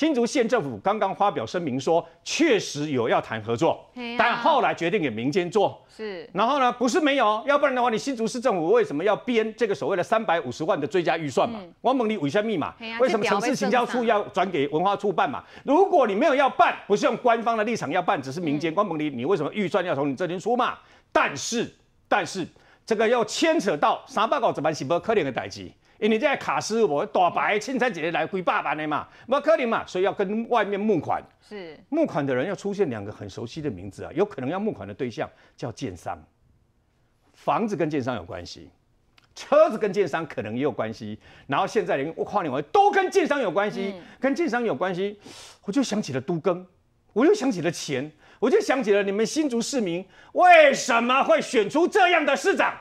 新竹县政府刚刚发表声明说，确实有要谈合作，但后来决定给民间做。是，然后呢？不是没有，要不然的话，你新竹市政府为什么要编这个所谓的三百五十万的追加预算嘛？王孟黎，我一下密码，为什么城市行销处要转给文化处办嘛？如果你没有要办，不是用官方的立场要办，只是民间。王孟黎，你为什么预算要从你这边出嘛？但是，但是。这个要牵扯到三百五十万是不可能的代志，因为这卡斯我大白青山姐姐来归爸爸的嘛，不可能嘛，所以要跟外面募款。是募款的人要出现两个很熟悉的名字啊，有可能要募款的对象叫建商，房子跟建商有关系，车子跟建商可能也有关系。然后现在我跨年晚都跟建商有关系，跟建商有关系，我就想起了都更，我又想起了钱。我就想起了你们新竹市民为什么会选出这样的市长？